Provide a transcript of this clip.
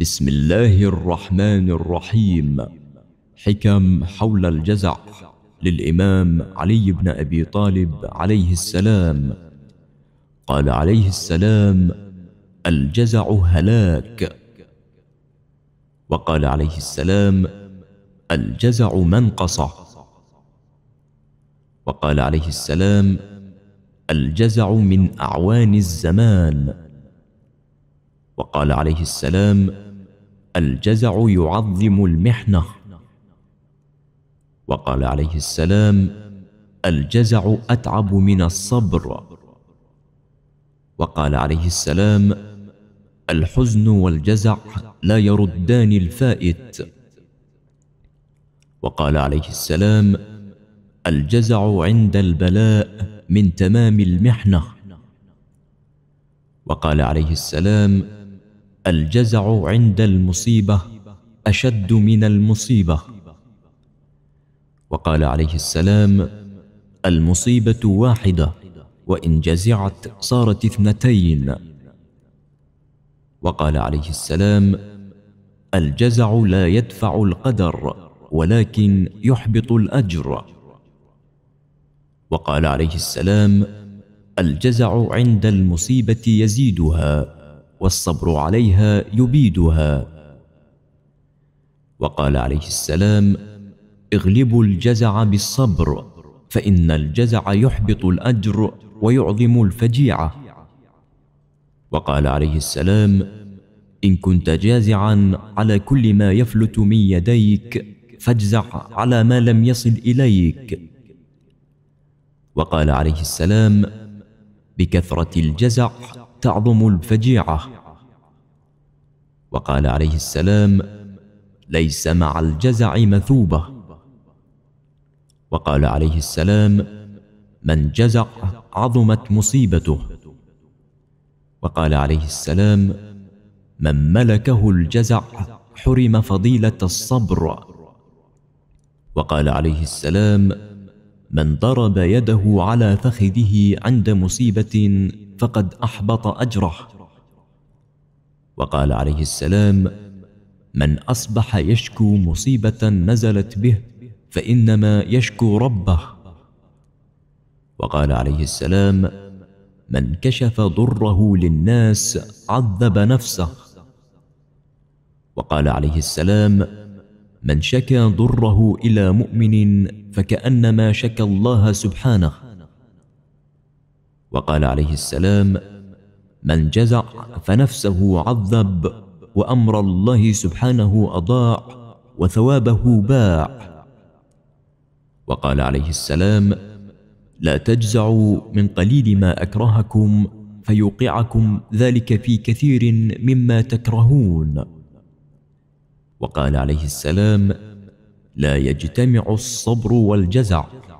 بسم الله الرحمن الرحيم حكم حول الجزع للإمام علي بن أبي طالب عليه السلام قال عليه السلام الجزع هلاك وقال عليه السلام الجزع منقصة وقال عليه السلام الجزع من أعوان الزمان وقال عليه السلام الجزع يعظم المحنة وقال عليه السلام الجزع أتعب من الصبر وقال عليه السلام الحزن والجزع لا يردان الفائت وقال عليه السلام الجزع عند البلاء من تمام المحنة وقال عليه السلام الجزع عند المصيبة أشد من المصيبة وقال عليه السلام المصيبة واحدة وإن جزعت صارت اثنتين وقال عليه السلام الجزع لا يدفع القدر ولكن يحبط الأجر وقال عليه السلام الجزع عند المصيبة يزيدها والصبر عليها يبيدها وقال عليه السلام اغلبوا الجزع بالصبر فإن الجزع يحبط الأجر ويعظم الفجيعة وقال عليه السلام إن كنت جازعا على كل ما يفلت من يديك فاجزع على ما لم يصل إليك وقال عليه السلام بكثرة الجزع تعظم الفجيعة وقال عليه السلام ليس مع الجزع مثوبة وقال عليه السلام من جزع عظمت مصيبته وقال عليه السلام من ملكه الجزع حرم فضيلة الصبر وقال عليه السلام من ضرب يده على فخذه عند مصيبة فقد أحبط أجره وقال عليه السلام من أصبح يشكو مصيبة نزلت به فإنما يشكو ربه وقال عليه السلام من كشف ضره للناس عذب نفسه وقال عليه السلام من شكى ضره إلى مؤمن فكأنما شكى الله سبحانه وقال عليه السلام من جزع فنفسه عذب وأمر الله سبحانه أضاع وثوابه باع وقال عليه السلام لا تجزعوا من قليل ما أكرهكم فيوقعكم ذلك في كثير مما تكرهون وقال عليه السلام لا يجتمع الصبر والجزع